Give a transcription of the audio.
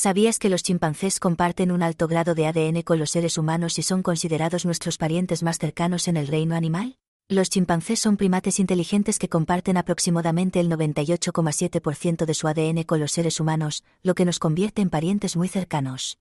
¿Sabías que los chimpancés comparten un alto grado de ADN con los seres humanos y son considerados nuestros parientes más cercanos en el reino animal? Los chimpancés son primates inteligentes que comparten aproximadamente el 98,7% de su ADN con los seres humanos, lo que nos convierte en parientes muy cercanos.